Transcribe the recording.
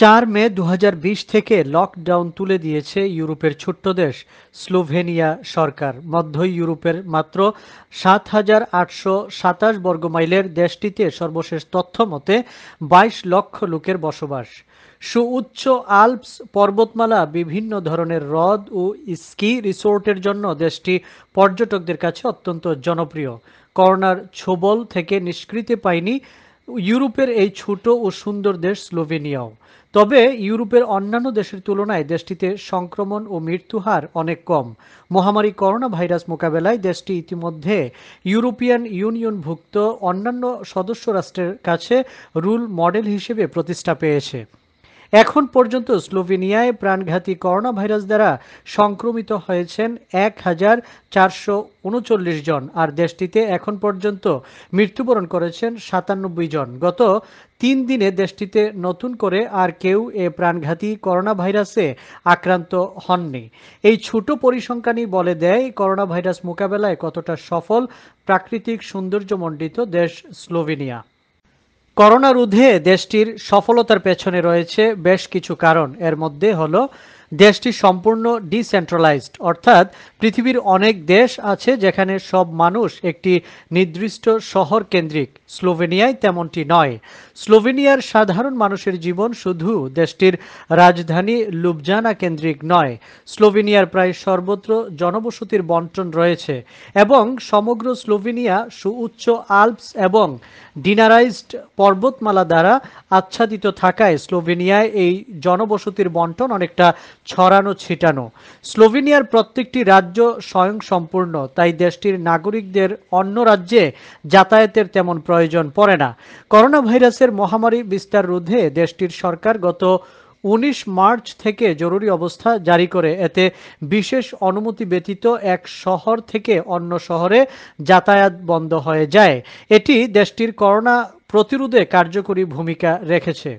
চার মে দু থেকে লকডাউন তুলে দিয়েছে ইউরোপের ছোট্ট দেশ স্লোভেনিয়া সরকার মধ্য ইউরোপের মাত্র সাত হাজার আটশো সাতাশ বর্গমাইলের দেশটিতে সর্বশেষ তথ্য মতে বাইশ লক্ষ লোকের বসবাস সুউচ্চ আল্পস পর্বতমালা বিভিন্ন ধরনের হ্রদ ও স্কি রিসোর্টের জন্য দেশটি পর্যটকদের কাছে অত্যন্ত জনপ্রিয় করোনার ছোবল থেকে নিষ্কৃতি পায়নি ইউরোপের এই ছোট ও সুন্দর দেশ স্লোভেনিয়াও তবে ইউরোপের অন্যান্য দেশের তুলনায় দেশটিতে সংক্রমণ ও মৃত্যু হার অনেক কম মহামারী করোনা ভাইরাস মোকাবেলায় দেশটি ইতিমধ্যে ইউরোপিয়ান ইউনিয়নভুক্ত অন্যান্য সদস্য রাষ্ট্রের কাছে রুল মডেল হিসেবে প্রতিষ্ঠা পেয়েছে এখন পর্যন্ত স্লোভেনিয়ায় প্রাণঘাতী করোনা ভাইরাস দ্বারা সংক্রমিত হয়েছেন এক হাজার চারশো উনচল্লিশ জন আর দেশটিতে এখন পর্যন্ত মৃত্যুবরণ করেছেন সাতানব্বই জন গত তিন দিনে দেশটিতে নতুন করে আর কেউ এ প্রাণঘাতী করোনা ভাইরাসে আক্রান্ত হননি এই ছোট পরিসংখ্যানই বলে দেয় করোনা ভাইরাস মোকাবেলায় কতটা সফল প্রাকৃতিক সৌন্দর্যমণ্ডিত দেশ স্লোভেনিয়া করোনা রোধে দেশটির সফলতার পেছনে রয়েছে বেশ কিছু কারণ এর মধ্যে হলো দেশটি সম্পূর্ণ ডিসেন্ট্রালাইজড অর্থাৎ পৃথিবীর অনেক দেশ আছে যেখানে সব মানুষ একটি নির্দিষ্ট শহর কেন্দ্রিক স্লোভেনিয়ায় তেমনটি নয় স্লোভেনিয়ার সাধারণ মানুষের জীবন শুধু দেশটির রাজধানী লুবজানা কেন্দ্রিক নয় স্লোভেনিয়ার প্রায় সর্বত্র জনবসতির বন্টন রয়েছে এবং সমগ্র স্লোভেনিয়া সুউচ্চ আলপস এবং ডিনারাইজড পর্বতমালা দ্বারা আচ্ছাদিত থাকায় স্লোভেনিয়ায় এই জনবসতির বন্টন অনেকটা ছড়ানো ছিটানো স্লোভেনিয়ার প্রত্যেকটি রাজ্য স্বয়ংসম্পূর্ণ তাই দেশটির নাগরিকদের অন্য রাজ্যে যাতায়াতের তেমন প্রয়োজন পড়ে না করোনা ভাইরাসের মহামারী বিস্তার রোধে দেশটির সরকার গত উনিশ মার্চ থেকে জরুরি অবস্থা জারি করে এতে বিশেষ অনুমতি ব্যতীত এক শহর থেকে অন্য শহরে যাতায়াত বন্ধ হয়ে যায় এটি দেশটির করোনা প্রতিরোধে কার্যকরী ভূমিকা রেখেছে